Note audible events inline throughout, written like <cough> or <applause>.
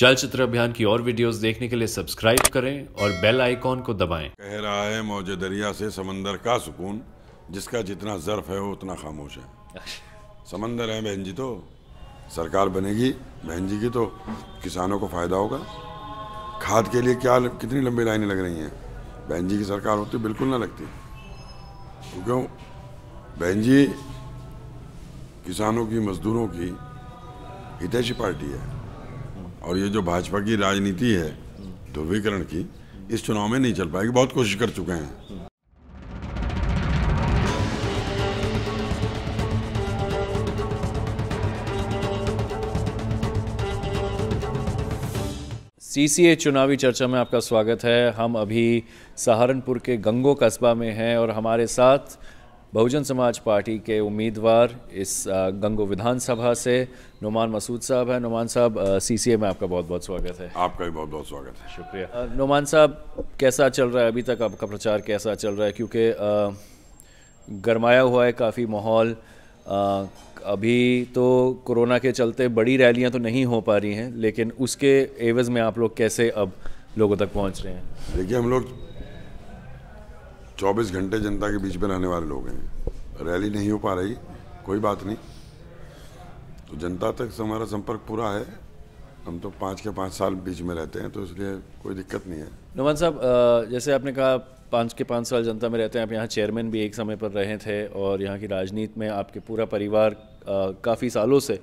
चलचित्र अभियान की और वीडियोस देखने के लिए सब्सक्राइब करें और बेल आइकॉन को दबाएं। कह रहा है मौजे दरिया से समंदर का सुकून जिसका जितना जर्फ है वो उतना खामोश है समंदर है बहन जी तो सरकार बनेगी बहन जी की तो किसानों को फ़ायदा होगा खाद के लिए क्या कितनी लंबी लाइनें लग रही हैं बहन जी की सरकार होती बिल्कुल ना लगती तो क्यों बहन जी किसानों की मजदूरों की हितैषी पार्टी है और ये जो भाजपा की राजनीति है ध्रुवीकरण की इस चुनाव में नहीं चल पाएगी बहुत कोशिश कर चुके हैं सीसीए चुनावी चर्चा में आपका स्वागत है हम अभी सहारनपुर के गंगो कस्बा में हैं और हमारे साथ बहुजन समाज पार्टी के उम्मीदवार इस गंगो विधानसभा से नुमान मसूद साहब हैं नुमान साहब सीसीए में आपका बहुत बहुत स्वागत है आपका भी बहुत बहुत स्वागत है शुक्रिया नुमान साहब कैसा चल रहा है अभी तक आपका प्रचार कैसा चल रहा है क्योंकि गरमाया हुआ है काफ़ी माहौल अभी तो कोरोना के चलते बड़ी रैलियां तो नहीं हो पा रही हैं लेकिन उसके एवज़ में आप लोग कैसे अब लोगों तक पहुंच रहे हैं देखिए हम लोग चौबीस घंटे जनता के बीच में रहने वाले लोग हैं रैली नहीं हो पा रही कोई बात नहीं तो जनता तक हमारा संपर्क पूरा है हम तो पाँच के पाँच साल बीच में रहते हैं तो इसलिए कोई दिक्कत नहीं है नुमान साहब जैसे आपने कहा पाँच के पाँच साल जनता में रहते हैं आप यहाँ चेयरमैन भी एक समय पर रहे थे और यहाँ की राजनीति में आपके पूरा परिवार काफ़ी सालों से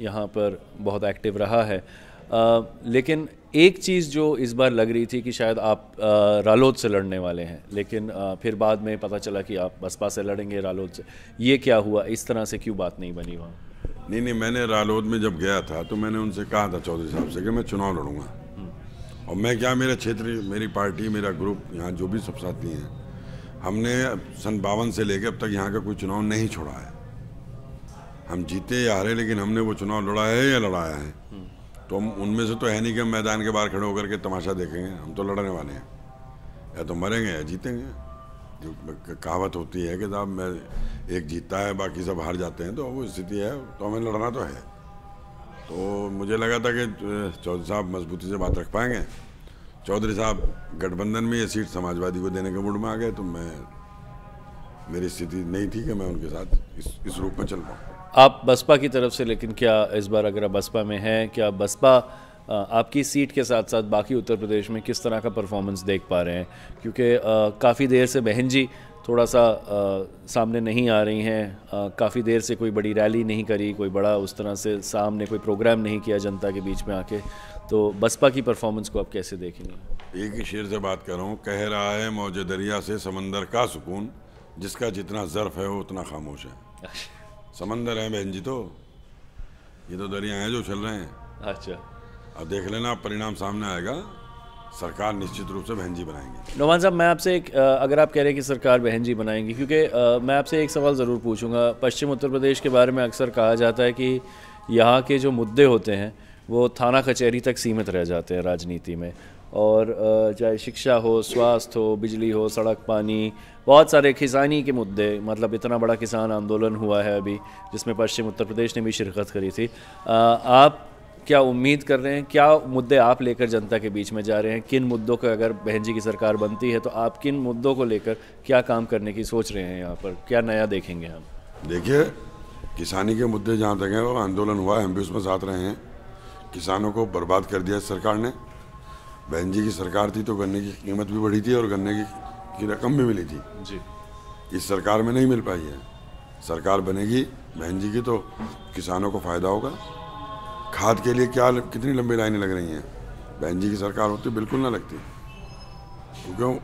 यहाँ पर बहुत एक्टिव रहा है लेकिन एक चीज़ जो इस बार लग रही थी कि शायद आप रालोद से लड़ने वाले हैं लेकिन फिर बाद में पता चला कि आप बसपा से लड़ेंगे रालोद से ये क्या हुआ इस तरह से क्यों बात नहीं बनी वहाँ नहीं नहीं मैंने रालोद में जब गया था तो मैंने उनसे कहा था चौधरी साहब से कि मैं चुनाव लड़ूंगा हम्म। और मैं क्या मेरा क्षेत्र मेरी पार्टी मेरा ग्रुप यहाँ जो भी सब साथी हैं हमने सन बावन से लेकर अब तक यहाँ का कोई चुनाव नहीं छोड़ा है हम जीते या हारे लेकिन हमने वो चुनाव लड़ा है या लड़ाया है हम्म। तो हम उनमें से तो है नहीं कि हम मैदान के बाहर खड़े होकर के तमाशा देखेंगे हम तो लड़ने वाले हैं या तो मरेंगे या जीतेंगे जो कहावत होती है कि साहब मैं एक जीतता है बाकी सब हार जाते हैं तो वो स्थिति है तो हमें लड़ना तो है तो मुझे लगा था कि चौधरी साहब मजबूती से बात रख पाएंगे चौधरी साहब गठबंधन में ये सीट समाजवादी को देने के मूड में आ गए तो मैं मेरी स्थिति नहीं थी कि मैं उनके साथ इस इस रूप में चल पाऊँ आप बसपा की तरफ से लेकिन क्या इस बार अगर आप बसपा में हैं क्या बसपा आपकी सीट के साथ साथ बाकी उत्तर प्रदेश में किस तरह का परफॉर्मेंस देख पा रहे हैं क्योंकि काफ़ी देर से बहन जी थोड़ा सा आ, सामने नहीं आ रही हैं काफ़ी देर से कोई बड़ी रैली नहीं करी कोई बड़ा उस तरह से सामने कोई प्रोग्राम नहीं किया जनता के बीच में आके तो बसपा की परफॉर्मेंस को आप कैसे देखेंगे एक ही शेर से बात कर रहा हूँ कह रहा है मौजे दरिया से समंदर का सुकून जिसका जितना ज़र्फ है वो उतना खामोश है अच्छा। समंदर है बहन जी तो ये तो दरिया है जो चल रहे हैं अच्छा अब देख लेना परिणाम सामने आएगा सरकार निश्चित रूप से बहन जी बनाएंगे नौमान साहब मैं आपसे एक अगर आप कह रहे हैं कि सरकार बहन जी बनाएंगी क्योंकि मैं आपसे एक सवाल ज़रूर पूछूंगा पश्चिम उत्तर प्रदेश के बारे में अक्सर कहा जाता है कि यहाँ के जो मुद्दे होते हैं वो थाना कचहरी तक सीमित रह जाते हैं राजनीति में और चाहे शिक्षा हो स्वास्थ्य हो बिजली हो सड़क पानी बहुत सारे किसानी के मुद्दे मतलब इतना बड़ा किसान आंदोलन हुआ है अभी जिसमें पश्चिम उत्तर प्रदेश ने भी शिरकत करी थी आप क्या उम्मीद कर रहे हैं क्या मुद्दे आप लेकर जनता के बीच में जा रहे हैं किन मुद्दों को अगर बहन जी की सरकार बनती है तो आप किन मुद्दों को लेकर क्या काम करने की सोच रहे हैं यहाँ पर क्या नया देखेंगे हम देखिए किसानी के मुद्दे जहाँ तक हैं वो आंदोलन हुआ है हम भी उसमें साथ रहे हैं किसानों को बर्बाद कर दिया सरकार ने बहन जी की सरकार थी तो गन्ने की कीमत भी बढ़ी थी और गन्ने की, की रकम भी मिली थी जी इस सरकार में नहीं मिल पाई है सरकार बनेगी बहन जी की तो किसानों को फ़ायदा होगा खाद के लिए क्या कितनी लंबी लाइनें लग रही हैं बहन जी की सरकार होती बिल्कुल ना लगती तो क्यों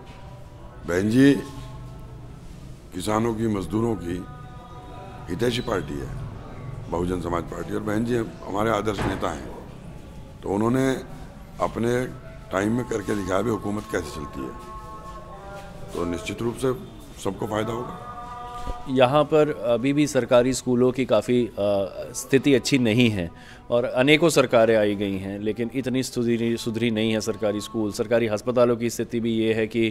बहन जी किसानों की मजदूरों की हितैषी पार्टी है बहुजन समाज पार्टी और बहन जी हमारे आदर्श नेता हैं तो उन्होंने अपने टाइम में करके दिखा भी हुकूमत कैसे चलती है तो निश्चित रूप से सबको फ़ायदा होगा यहाँ पर अभी भी सरकारी स्कूलों की काफ़ी स्थिति अच्छी नहीं है और अनेकों सरकारें आई गई हैं लेकिन इतनी सुधरी सुधरी नहीं है सरकारी स्कूल सरकारी अस्पतालों की स्थिति भी ये है कि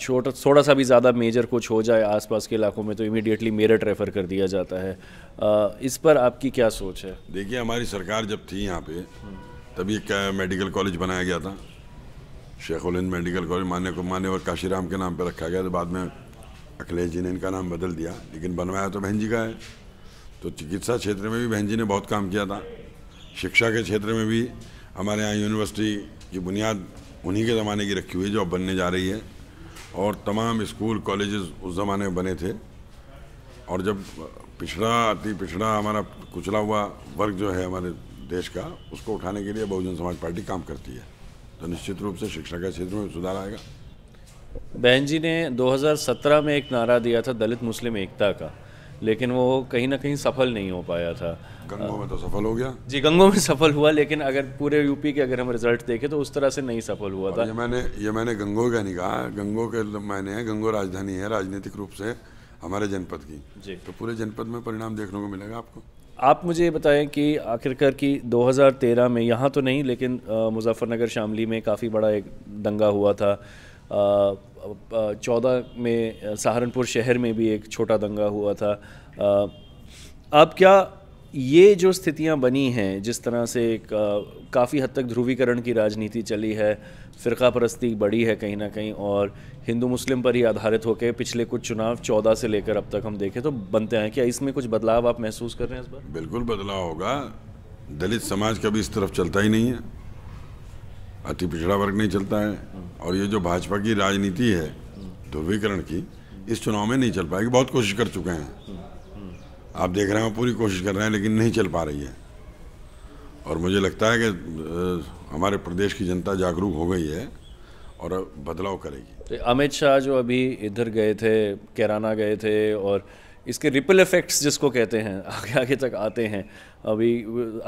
छोटा थोड़ा सा भी ज़्यादा मेजर कुछ हो जाए आसपास के इलाकों में तो इमीडिएटली मेरठ रेफ़र कर दिया जाता है आ, इस पर आपकी क्या सोच है देखिए हमारी सरकार जब थी यहाँ पे तभी एक मेडिकल कॉलेज बनाया गया था शेखुल हिंद मेडिकल कॉलेज माने को माने और काशीराम के नाम पर रखा गया तो बाद में अखिलेश जी ने इनका नाम बदल दिया लेकिन बनवाया तो बहन जी का है तो चिकित्सा क्षेत्र में भी बहन जी ने बहुत काम किया था शिक्षा के क्षेत्र में भी हमारे यहाँ यूनिवर्सिटी की बुनियाद उन्हीं के ज़माने की रखी हुई है जो अब बनने जा रही है और तमाम स्कूल कॉलेजेस उस ज़माने में बने थे और जब पिछड़ा अति पिछड़ा हमारा कुचला हुआ वर्ग जो है हमारे देश का उसको उठाने के लिए बहुजन समाज पार्टी काम करती है तो निश्चित रूप से शिक्षा के क्षेत्र में सुधार आएगा बहन जी ने 2017 में एक नारा दिया था दलित मुस्लिम एकता का लेकिन वो कहीं ना कहीं सफल नहीं हो पाया था गंगों में तो सफल हो गया जी गंगों में सफल हुआ लेकिन अगर पूरे यूपी के अगर हम रिजल्ट देखें तो उस तरह से नहीं सफल हुआ था ये मैंने ये मैंने गंगो का नहीं कहा गंगो के मैंने गंगो राजधानी है राजनीतिक रूप से हमारे जनपद की जी तो पूरे जनपद में परिणाम देखने को मिलेगा आपको आप मुझे ये बताएं कि आखिरकार की 2013 में यहाँ तो नहीं लेकिन मुजफ्फरनगर शामली में काफ़ी बड़ा एक दंगा हुआ था चौदह में सहारनपुर शहर में भी एक छोटा दंगा हुआ था आप क्या ये जो स्थितियां बनी हैं जिस तरह से काफ़ी हद तक ध्रुवीकरण की राजनीति चली है फ़िरका परस्ती बढ़ी है कहीं ना कहीं और हिंदू मुस्लिम पर ही आधारित होकर पिछले कुछ चुनाव चौदह से लेकर अब तक हम देखें तो बनते हैं क्या इसमें कुछ बदलाव आप महसूस कर रहे हैं इस बार बिल्कुल बदलाव होगा दलित समाज कभी इस तरफ चलता ही नहीं है अति पिछड़ा वर्ग नहीं चलता है और ये जो भाजपा की राजनीति है ध्रुवीकरण की इस चुनाव में नहीं चल पाएगी बहुत कोशिश कर चुके हैं आप देख रहे हैं पूरी कोशिश कर रहे हैं लेकिन नहीं चल पा रही है और मुझे लगता है कि हमारे प्रदेश की जनता जागरूक हो गई है और बदलाव करेगी तो अमित शाह जो अभी इधर गए थे कैराना गए थे और इसके रिपल इफ़ेक्ट्स जिसको कहते हैं <laughs> आगे आगे तक आते हैं अभी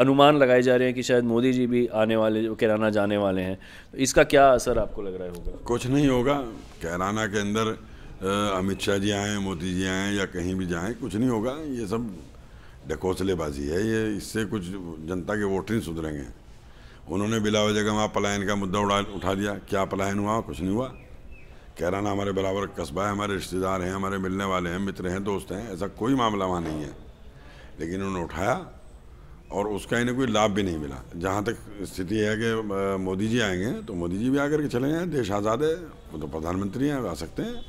अनुमान लगाए जा रहे हैं कि शायद मोदी जी भी आने वाले जो कैराना जाने वाले हैं तो इसका क्या असर आपको लग रहा है होगा कुछ नहीं होगा कैराना के अंदर अमित शाह जी आएँ मोदी जी आएँ या कहीं भी जाएँ कुछ नहीं होगा ये सब ढकोसलेबाजी है ये इससे कुछ जनता के वोट नहीं सुधरेंगे उन्होंने बिला वजह का वहाँ पलायन का मुद्दा उड़ा उठा दिया क्या पलायन हुआ कुछ नहीं हुआ कहराना हमारे बराबर कस्बा है हमारे रिश्तेदार हैं हमारे मिलने वाले हैं मित्र हैं दोस्त हैं ऐसा कोई मामला वहाँ नहीं है लेकिन उन्होंने उठाया और उसका इन्हें कोई लाभ भी नहीं मिला जहाँ तक स्थिति है कि मोदी जी आएंगे तो मोदी जी भी आकर के चले जाएँ देश आज़ाद है वो तो प्रधानमंत्री हैं आ सकते हैं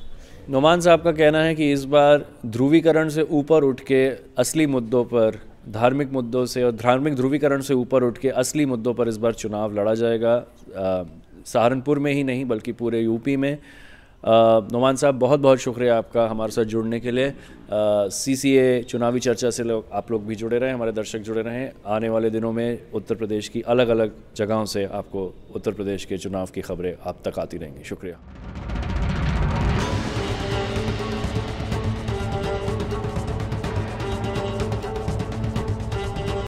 नुमान साहब का कहना है कि इस बार ध्रुवीकरण से ऊपर उठ के असली मुद्दों पर धार्मिक मुद्दों से और धार्मिक ध्रुवीकरण से ऊपर उठ के असली मुद्दों पर इस बार चुनाव लड़ा जाएगा सहारनपुर में ही नहीं बल्कि पूरे यूपी में नुमान साहब बहुत बहुत शुक्रिया आपका हमारे साथ जुड़ने के लिए सी सी ए चुनावी चर्चा से लोग आप लोग भी जुड़े रहें हमारे दर्शक जुड़े रहें आने वाले दिनों में उत्तर प्रदेश की अलग अलग जगहों से आपको उत्तर प्रदेश के चुनाव की खबरें आप तक आती रहेंगी शुक्रिया